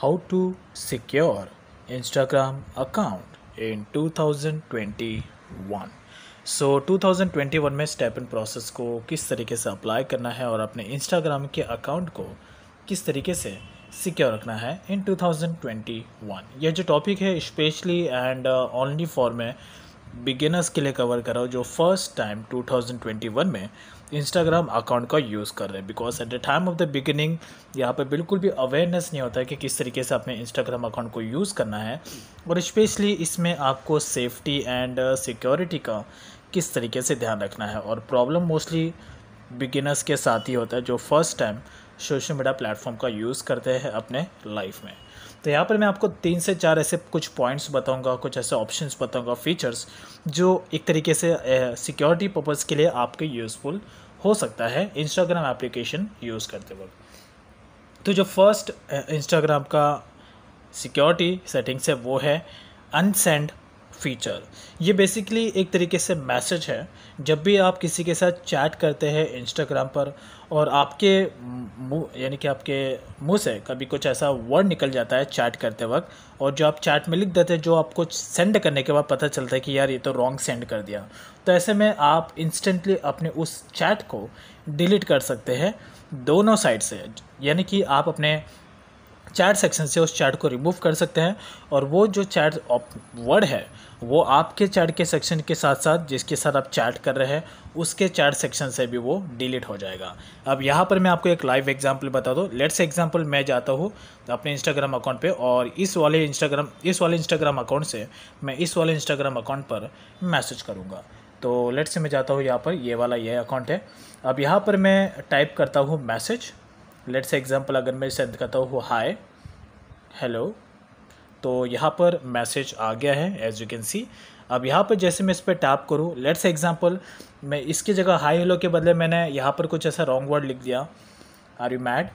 how to secure Instagram account in 2021 so so, 2021 में step in process को किस तरीके से अप्लाई करना है और अपने इंस्टाग्राम के अकाउंट को किस तरीके से सिक्योर रखना है इन 2021 यह जो टॉपिक है स्पेशली एंड ओनली फॉर मैं बिगिनर्स के लिए कवर कर रहा हूँ जो फर्स्ट टाइम 2021 में इंस्टाग्राम अकाउंट का यूज़ कर रहे हैं because at the time of the beginning यहाँ पर बिल्कुल भी अवेयरनेस नहीं होता है कि किस तरीके से अपने इंस्टाग्राम अकाउंट को यूज़ करना है और स्पेशली इसमें आपको सेफ्टी एंड सिक्योरिटी का किस तरीके से ध्यान रखना है और प्रॉब्लम मोस्टली बिगिनर्स के साथ ही होता है जो first time social media platform का यूज़ करते हैं अपने लाइफ में तो यहाँ पर मैं आपको तीन से चार ऐसे कुछ पॉइंट्स बताऊंगा कुछ ऐसे ऑप्शंस बताऊंगा फीचर्स जो एक तरीके से सिक्योरिटी पर्पज़ के लिए आपके यूज़फुल हो सकता है इंस्टाग्राम एप्लीकेशन यूज़ करते वक्त तो जो फर्स्ट इंस्टाग्राम का सिक्योरिटी सेटिंग्स है वो है अनसेंड फ़ीचर ये बेसिकली एक तरीके से मैसेज है जब भी आप किसी के साथ चैट करते हैं इंस्टाग्राम पर और आपके मुँह यानी कि आपके मुँह से कभी कुछ ऐसा वर्ड निकल जाता है चैट करते वक्त और जो आप चैट में लिख देते हैं जो आपको सेंड करने के बाद पता चलता है कि यार ये तो रॉन्ग सेंड कर दिया तो ऐसे में आप इंस्टेंटली अपने उस चैट को डिलीट कर सकते हैं दोनों साइड से यानी कि आप अपने चैट सेक्शन से उस चैट को रिमूव कर सकते हैं और वो जो चैट वर्ड है वो आपके चैट के सेक्शन के साथ साथ जिसके साथ आप चैट कर रहे हैं उसके चैट सेक्शन से भी वो डिलीट हो जाएगा अब यहाँ पर मैं आपको एक लाइव एग्जांपल बता दूँ लेट्स एग्जांपल मैं जाता हूँ अपने इंस्टाग्राम अकाउंट पे और इस वाले इंस्टाग्राम इस वाले इंस्टाग्राम अकाउंट से मैं इस वाले इंस्टाग्राम अकाउंट पर मैसेज करूँगा तो लेट्स से मैं जाता हूँ यहाँ पर ये वाला ये अकाउंट है अब यहाँ पर मैं टाइप करता हूँ मैसेज लेट्स एग्जांपल अगर मैं सेंड करता हूँ हाय हेलो तो यहाँ पर मैसेज आ गया है एज यू कैन सी अब यहाँ पर जैसे मैं इस पर टैप करूँ लेट्स एग्जांपल मैं इसकी जगह हाई हेलो के बदले मैंने यहाँ पर कुछ ऐसा रॉन्ग वर्ड लिख दिया आर यू मैड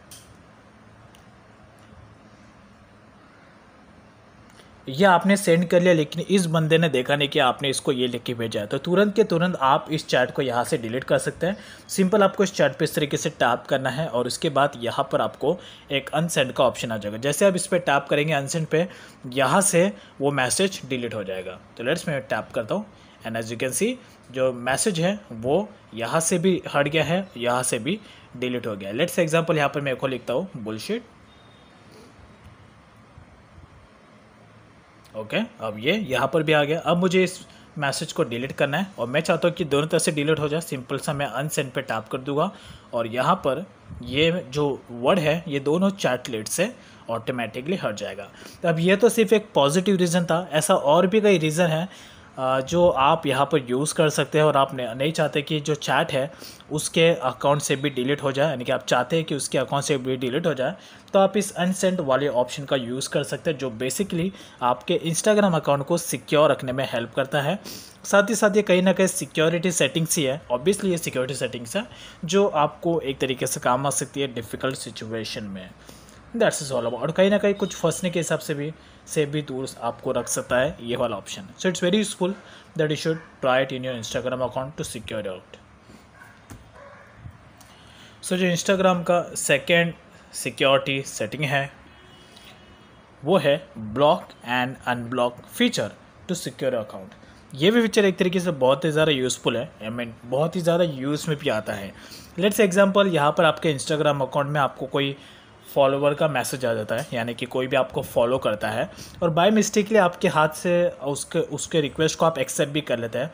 ये आपने सेंड कर लिया लेकिन इस बंदे ने देखा नहीं कि आपने इसको ये लेके भेजा है तो तुरंत के तुरंत आप इस चार्ट को यहाँ से डिलीट कर सकते हैं सिंपल आपको इस चार्ट पे इस तरीके से टैप करना है और उसके बाद यहाँ पर आपको एक अनसेंड का ऑप्शन आ जाएगा जैसे आप इस पर टैप करेंगे अनसेंड पर यहाँ से वो मैसेज डिलीट हो जाएगा तो लेट्स मैं टैप करता हूँ and as you can see जो मैसेज है वो यहाँ से भी हट गया है यहाँ से भी डिलीट हो गया लेट्स एग्जाम्पल यहाँ पर मैं को लिखता हूँ बुलशीट ओके अब ये यहाँ पर भी आ गया अब मुझे इस मैसेज को डिलीट करना है और मैं चाहता हूँ कि दोनों तरह से डिलीट हो जाए सिंपल सा मैं अनसेंड पे टैप कर दूंगा और यहाँ पर ये जो वर्ड है ये दोनों चैटलेट से ऑटोमेटिकली हट जाएगा अब ये तो सिर्फ एक पॉजिटिव रीज़न था ऐसा और भी कई रीज़न है जो आप यहाँ पर यूज़ कर सकते हैं और आप नहीं चाहते कि जो चैट है उसके अकाउंट से भी डिलीट हो जाए यानी कि आप चाहते हैं कि उसके अकाउंट से भी डिलीट हो जाए तो आप इस अनसेंट वाले ऑप्शन का यूज़ कर सकते हैं जो बेसिकली आपके इंस्टाग्राम अकाउंट को सिक्योर रखने में हेल्प करता है साथ ही साथ ये कहीं ना कहीं सिक्योरिटी सेटिंग्स ही है ऑब्वियसली ये सिक्योरिटी सेटिंग्स है जो आपको एक तरीके से काम आ सकती है डिफ़िकल्ट सिचुएशन में दैट्स इज ऑल अबाउट और कहीं ना कहीं कुछ फंसने के हिसाब से भी से भी दूर आपको रख सकता है ये वाला option so it's very useful that you should try it in your Instagram account to secure out so जो इंस्टाग्राम का सेकेंड सिक्योरिटी सेटिंग है वो है block and unblock feature to secure account ये भी फीचर एक तरीके से बहुत ही ज़्यादा यूज़फुल है आई I मीन mean, बहुत ही ज़्यादा यूज़ में भी आता है लेट्स एग्जाम्पल यहाँ पर आपके इंस्टाग्राम अकाउंट में आपको कोई फॉलोवर का मैसेज आ जाता है यानी कि कोई भी आपको फॉलो करता है और बाय मिस्टेकली आपके हाथ से उसके उसके रिक्वेस्ट को आप एक्सेप्ट भी कर लेते हैं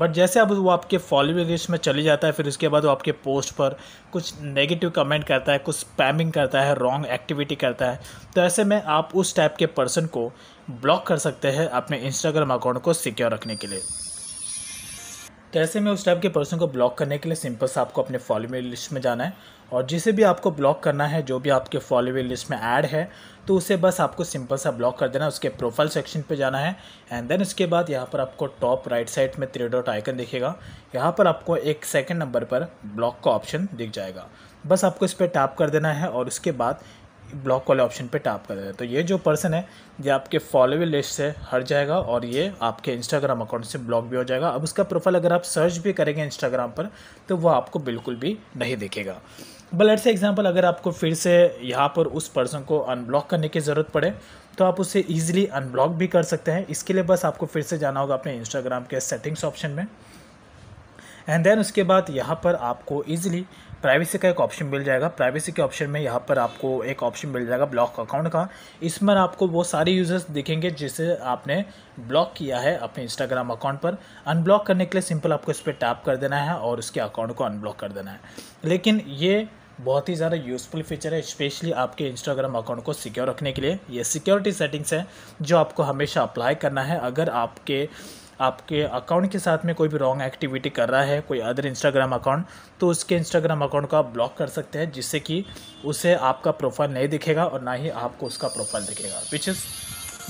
बट जैसे अब वो आपके फॉलोइंग लिस्ट में चले जाता है फिर उसके बाद वो आपके पोस्ट पर कुछ नेगेटिव कमेंट करता है कुछ स्पैमिंग करता है रॉन्ग एक्टिविटी करता है तो ऐसे में आप उस टाइप के पर्सन को ब्लॉक कर सकते हैं अपने इंस्टाग्राम अकाउंट को सिक्योर रखने के लिए तो ऐसे में उस टाइप के पर्सन को ब्लॉक करने के लिए सिंपल से आपको अपने फॉलोवेल लिस्ट में जाना है और जिसे भी आपको ब्लॉक करना है जो भी आपके फॉलोवेल लिस्ट में ऐड है तो उसे बस आपको सिंपल सा ब्लॉक कर देना है उसके प्रोफाइल सेक्शन पे जाना है एंड देन उसके बाद यहाँ पर आपको टॉप राइट साइड में थ्री डॉट आइकन दिखेगा यहाँ पर आपको एक सेकेंड नंबर पर ब्लॉक का ऑप्शन दिख जाएगा बस आपको इस पर टैप कर देना है और उसके बाद ब्लॉक वाले ऑप्शन पे टैप कर देते तो ये जो पर्सन है ये आपके फॉलोअर लिस्ट से हट जाएगा और ये आपके इंस्टाग्राम अकाउंट से ब्लॉक भी हो जाएगा अब उसका प्रोफाइल अगर आप सर्च भी करेंगे इंस्टाग्राम पर तो वह आपको बिल्कुल भी नहीं दिखेगा बलट से एग्जाम्पल अगर आपको फिर से यहाँ पर उस पर्सन को अनब्लॉक करने की ज़रूरत पड़े तो आप उसे ईजिली अनब्लॉक भी कर सकते हैं इसके लिए बस आपको फिर से जाना होगा अपने इंस्टाग्राम के सेटिंग्स ऑप्शन में एंड देन उसके बाद यहाँ पर आपको ईजिली प्राइवेसी का एक ऑप्शन मिल जाएगा प्राइवेसी के ऑप्शन में यहाँ पर आपको एक ऑप्शन मिल जाएगा ब्लॉक अकाउंट का इसमें आपको वो सारे यूज़र्स दिखेंगे जिसे आपने ब्लॉक किया है अपने इंस्टाग्राम अकाउंट पर अनब्लॉक करने के लिए सिंपल आपको इस पर टैप कर देना है और उसके अकाउंट को अनब्लॉक कर देना है लेकिन ये बहुत ही ज़्यादा यूज़फुल फीचर है स्पेशली आपके इंस्टाग्राम अकाउंट को सिक्योर रखने के लिए ये सिक्योरिटी सेटिंग्स है जो आपको हमेशा अप्लाई करना है अगर आपके आपके अकाउंट के साथ में कोई भी रॉन्ग एक्टिविटी कर रहा है कोई अदर इंस्टाग्राम अकाउंट तो उसके इंस्टाग्राम अकाउंट को आप ब्लॉक कर सकते हैं जिससे कि उसे आपका प्रोफाइल नहीं दिखेगा और ना ही आपको उसका प्रोफाइल दिखेगा which is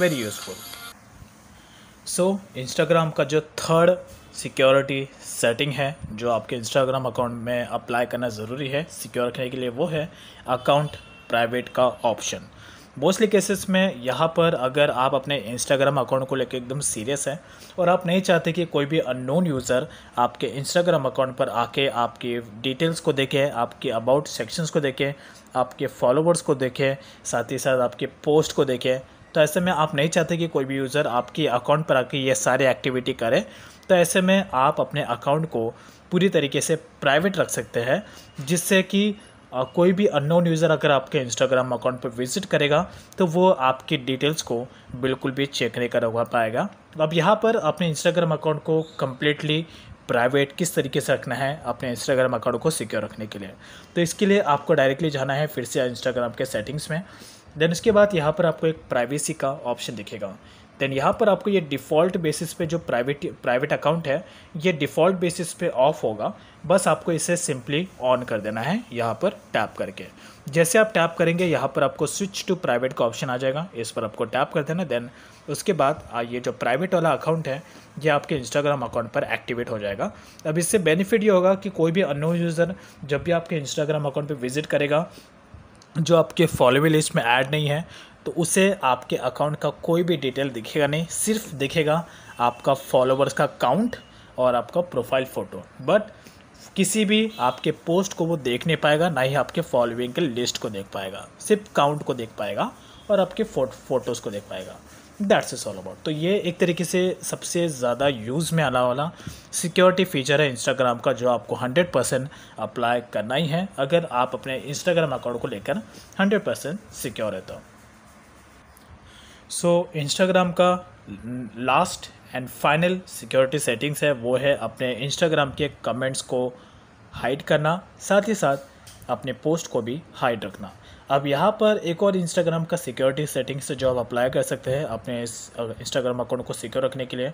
very useful so Instagram का जो थर्ड सिक्योरिटी सेटिंग है जो आपके इंस्टाग्राम अकाउंट में अप्लाई करना ज़रूरी है सिक्योर करने के लिए वो है अकाउंट प्राइवेट का ऑप्शन मोस्टली केसेस में यहाँ पर अगर आप अपने इंस्टाग्राम अकाउंट को लेकर एकदम सीरियस हैं और आप नहीं चाहते कि कोई भी अननोन यूज़र आपके इंस्टाग्राम अकाउंट पर आके आपकी डिटेल्स को देखे आपके अबाउट सेक्शंस को देखे आपके फॉलोवर्स को देखे साथ ही साथ आपके पोस्ट को देखे तो ऐसे में आप नहीं चाहते कि कोई भी यूज़र आपके अकाउंट पर आके ये सारे एक्टिविटी करें तो ऐसे में आप अपने अकाउंट को पूरी तरीके से प्राइवेट रख सकते हैं जिससे कि कोई भी अननोन यूज़र अगर आपके इंस्टाग्राम अकाउंट पर विजिट करेगा तो वो आपकी डिटेल्स को बिल्कुल भी चेक नहीं करवा पाएगा अब यहाँ पर अपने इंस्टाग्राम अकाउंट को कम्प्लीटली प्राइवेट किस तरीके से रखना है अपने इंस्टाग्राम अकाउंट को सिक्योर रखने के लिए तो इसके लिए आपको डायरेक्टली जाना है फिर से इंस्टाग्राम के सेटिंग्स में देन उसके बाद यहाँ पर आपको एक प्राइवेसी का ऑप्शन दिखेगा देन यहाँ पर आपको ये डिफ़ॉल्ट बेसिस पे जो प्राइवेट प्राइवेट अकाउंट है ये डिफ़ॉल्ट बेसिस पे ऑफ होगा बस आपको इसे सिंपली ऑन कर देना है यहाँ पर टैप करके जैसे आप टैप करेंगे यहाँ पर आपको स्विच टू प्राइवेट का ऑप्शन आ जाएगा इस पर आपको टैप कर देना देन उसके बाद ये जो प्राइवेट वाला अकाउंट है ये आपके इंस्टाग्राम अकाउंट पर एक्टिवेट हो जाएगा अब इससे बेनिफिट ये होगा कि कोई भी अनो यूज़र जब भी आपके इंस्टाग्राम अकाउंट पर विजिट करेगा जो आपके फॉलोइंग लिस्ट में ऐड नहीं है तो उसे आपके अकाउंट का कोई भी डिटेल दिखेगा नहीं सिर्फ दिखेगा आपका फॉलोवर्स का काउंट और आपका प्रोफाइल फ़ोटो बट किसी भी आपके पोस्ट को वो देख नहीं पाएगा ना ही आपके फॉलोइंग के लिस्ट को देख पाएगा सिर्फ काउंट को देख पाएगा और आपके फ़ोटोज़ को देख पाएगा दैट्स इज ऑल अबाउट तो ये एक तरीके से सबसे ज़्यादा यूज़ में आने वाला सिक्योरिटी फीचर है इंस्टाग्राम का जो आपको 100 परसेंट अप्लाई करना ही है अगर आप अपने इंस्टाग्राम अकाउंट को लेकर हंड्रेड परसेंट सिक्योर है तो सो so, इंस्टाग्राम का last and final security settings है वो है अपने इंस्टाग्राम के कमेंट्स को हाइड करना साथ ही साथ अपने पोस्ट को भी हाइड रखना अब यहाँ पर एक और इंस्टाग्राम का सिक्योरिटी सेटिंग्स जो आप अप्लाई कर सकते हैं अपने इंस्टाग्राम अकाउंट को सिक्योर रखने के लिए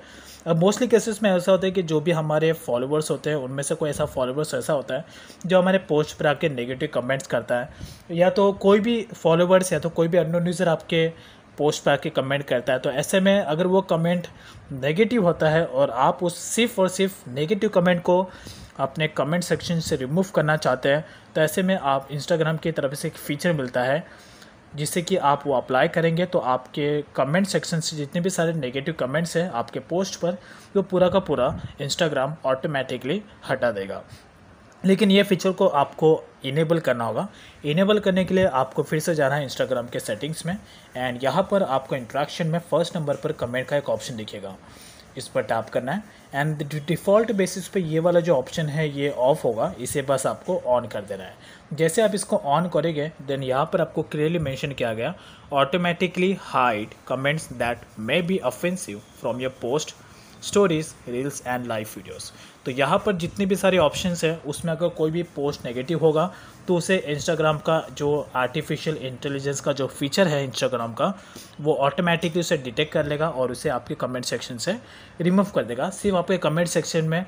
अब मोस्टली केसेस में ऐसा होता है कि जो भी हमारे फॉलोअर्स होते हैं उनमें से कोई ऐसा फॉलोअर्स ऐसा होता है जो हमारे पोस्ट पर आके नेगेटिव कमेंट्स करता है या तो कोई भी फॉलोअर्स या तो कोई भी अनोन यूज़र आपके पोस्ट पर आके कमेंट करता है तो ऐसे में अगर वो कमेंट नेगेटिव होता है और आप उस सिर्फ और सिर्फ नेगेटिव कमेंट को अपने कमेंट सेक्शन से रिमूव करना चाहते हैं तो ऐसे में आप इंस्टाग्राम की तरफ से एक फ़ीचर मिलता है जिससे कि आप वो अप्लाई करेंगे तो आपके कमेंट सेक्शन से जितने भी सारे नेगेटिव कमेंट्स हैं आपके पोस्ट पर वो पूरा का पूरा इंस्टाग्राम ऑटोमेटिकली हटा देगा लेकिन ये फीचर को आपको इनेबल करना होगा इनेबल करने के लिए आपको फिर से जाना है इंस्टाग्राम के सेटिंग्स में एंड यहाँ पर आपको इंट्रैक्शन में फर्स्ट नंबर पर कमेंट का एक ऑप्शन दिखेगा इस पर टैप करना है एंड डिफ़ॉल्ट बेसिस पे ये वाला जो ऑप्शन है ये ऑफ होगा इसे बस आपको ऑन कर देना है जैसे आप इसको ऑन करेंगे देन यहाँ पर आपको क्लियरली मेंशन किया गया automatically hide comments that may be offensive from your post stories reels and live videos तो यहाँ पर जितने भी सारे ऑप्शंस हैं उसमें अगर कोई भी पोस्ट नेगेटिव होगा तो उसे इंस्टाग्राम का जो आर्टिफिशियल इंटेलिजेंस का जो फीचर है इंस्टाग्राम का वो ऑटोमेटिकली उसे डिटेक्ट कर लेगा और उसे आपके कमेंट सेक्शन से रिमूव कर देगा सिर्फ आपके कमेंट सेक्शन में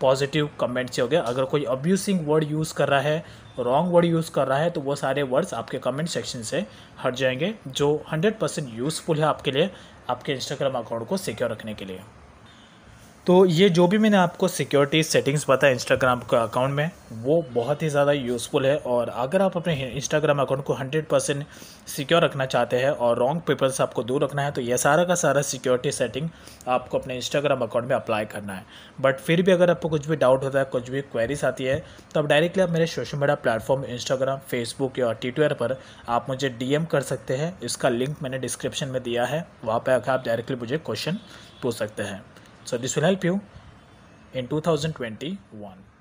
पॉजिटिव कमेंट्स हो गए अगर कोई अब्यूसिंग वर्ड यूज़ कर रहा है रॉन्ग वर्ड यूज़ कर रहा है तो वो सारे वर्ड्स आपके कमेंट सेक्शन से हट जाएंगे जो हंड्रेड परसेंट यूज़फुल है आपके लिए आपके इंस्टाग्राम अकाउंट को सिक्योर रखने के लिए तो ये जो भी मैंने आपको सिक्योरिटी सेटिंग्स बताया इंस्टाग्राम का अकाउंट में वो बहुत ही ज़्यादा यूज़फुल है और अगर आप अपने इंस्टाग्राम अकाउंट को 100 परसेंट सिक्योर रखना चाहते हैं और रॉन्ग पीपल से आपको दूर रखना है तो ये सारा का सारा सिक्योरिटी सेटिंग आपको अपने इंस्टाग्राम अकाउंट में अप्लाई करना है बट फिर भी अगर आपको कुछ भी डाउट होता है कुछ भी क्वेरीज आती है तो आप डायरेक्टली आप मेरे social media platform Instagram Facebook या ट्विटर पर आप मुझे डी कर सकते हैं इसका लिंक मैंने डिस्क्रिप्शन में दिया है वहाँ पर आप डायरेक्टली मुझे क्वेश्चन पूछ सकते हैं So this will help you in 2021.